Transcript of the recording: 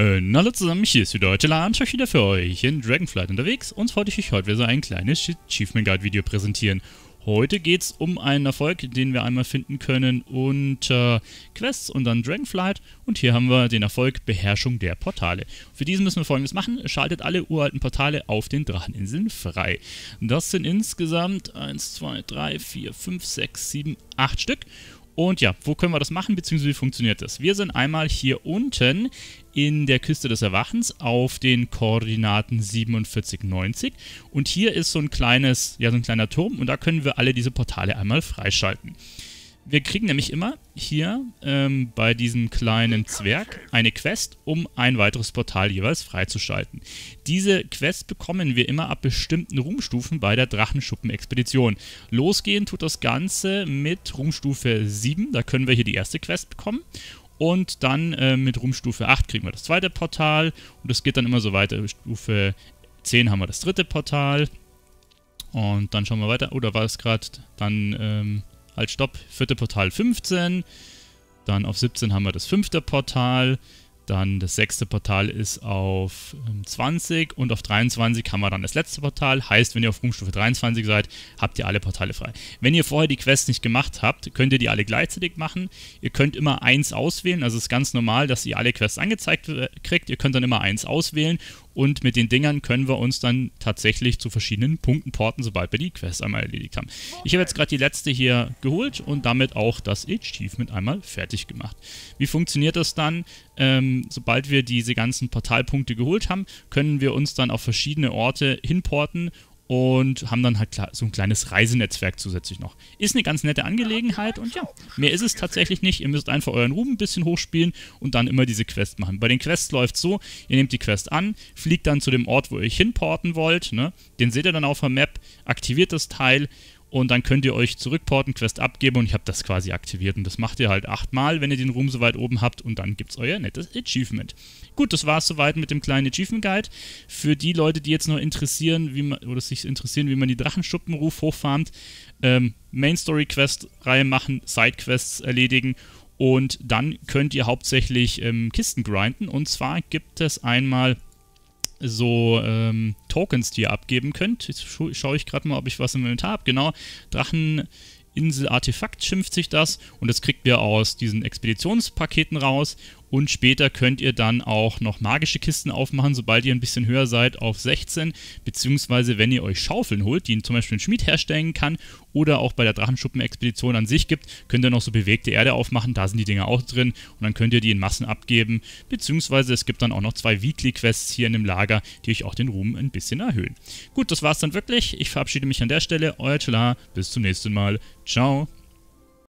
Äh, hallo zusammen, hier ist wieder heute Lan, ich wieder für euch in Dragonflight unterwegs und wollte ich euch heute wieder so ein kleines Achievement Guide Video präsentieren. Heute geht es um einen Erfolg, den wir einmal finden können unter Quests und dann Dragonflight. Und hier haben wir den Erfolg Beherrschung der Portale. Für diesen müssen wir folgendes machen. Schaltet alle uralten Portale auf den Dracheninseln frei. Das sind insgesamt 1, 2, 3, 4, 5, 6, 7, 8 Stück. Und ja, wo können wir das machen, beziehungsweise wie funktioniert das? Wir sind einmal hier unten in der Küste des Erwachens auf den Koordinaten 47, 90. Und hier ist so ein kleines, ja, so ein kleiner Turm und da können wir alle diese Portale einmal freischalten wir kriegen nämlich immer hier ähm, bei diesem kleinen Zwerg eine Quest, um ein weiteres Portal jeweils freizuschalten. Diese Quest bekommen wir immer ab bestimmten Ruhmstufen bei der Drachenschuppen-Expedition. Losgehen tut das Ganze mit Ruhmstufe 7, da können wir hier die erste Quest bekommen. Und dann äh, mit Ruhmstufe 8 kriegen wir das zweite Portal. Und es geht dann immer so weiter. Stufe 10 haben wir das dritte Portal. Und dann schauen wir weiter. Oder oh, da war es gerade dann... Ähm, als stopp. Vierte Portal 15. Dann auf 17 haben wir das fünfte Portal. Dann das sechste Portal ist auf 20 ähm, und auf 23 haben wir dann das letzte Portal. Heißt, wenn ihr auf Ruhmstufe 23 seid, habt ihr alle Portale frei. Wenn ihr vorher die Quest nicht gemacht habt, könnt ihr die alle gleichzeitig machen. Ihr könnt immer eins auswählen, also es ist ganz normal, dass ihr alle Quests angezeigt äh, kriegt. Ihr könnt dann immer eins auswählen und mit den Dingern können wir uns dann tatsächlich zu verschiedenen Punkten porten, sobald wir die Quest einmal erledigt haben. Ich habe jetzt gerade die letzte hier geholt und damit auch das Achievement einmal fertig gemacht. Wie funktioniert das dann? Ähm, sobald wir diese ganzen Portalpunkte geholt haben, können wir uns dann auf verschiedene Orte hinporten und haben dann halt so ein kleines Reisenetzwerk zusätzlich noch. Ist eine ganz nette Angelegenheit und ja, mehr ist es tatsächlich nicht. Ihr müsst einfach euren Ruhm ein bisschen hochspielen und dann immer diese Quest machen. Bei den Quests läuft so, ihr nehmt die Quest an, fliegt dann zu dem Ort, wo ihr euch hinporten wollt, ne? den seht ihr dann auf der Map, aktiviert das Teil und dann könnt ihr euch zurückporten, Quest abgeben und ich habe das quasi aktiviert. Und das macht ihr halt achtmal, wenn ihr den Ruhm soweit oben habt und dann gibt es euer nettes Achievement. Gut, das war es soweit mit dem kleinen Achievement Guide. Für die Leute, die jetzt noch interessieren, wie man, oder sich interessieren, wie man die Drachenschuppenruf hochfarmt, ähm, Main Story Quest Reihe machen, Side Quests erledigen und dann könnt ihr hauptsächlich ähm, Kisten grinden. Und zwar gibt es einmal so ähm, Tokens, die ihr abgeben könnt. Jetzt scha schaue ich gerade mal, ob ich was im Inventar habe. Genau, Dracheninsel Artefakt schimpft sich das und das kriegt ihr aus diesen Expeditionspaketen raus und später könnt ihr dann auch noch magische Kisten aufmachen, sobald ihr ein bisschen höher seid, auf 16. Beziehungsweise wenn ihr euch Schaufeln holt, die zum Beispiel ein Schmied herstellen kann oder auch bei der Drachenschuppenexpedition an sich gibt, könnt ihr noch so bewegte Erde aufmachen. Da sind die Dinger auch drin und dann könnt ihr die in Massen abgeben. Beziehungsweise es gibt dann auch noch zwei Weekly-Quests hier in dem Lager, die euch auch den Ruhm ein bisschen erhöhen. Gut, das war's dann wirklich. Ich verabschiede mich an der Stelle. Euer Tula. Bis zum nächsten Mal. Ciao.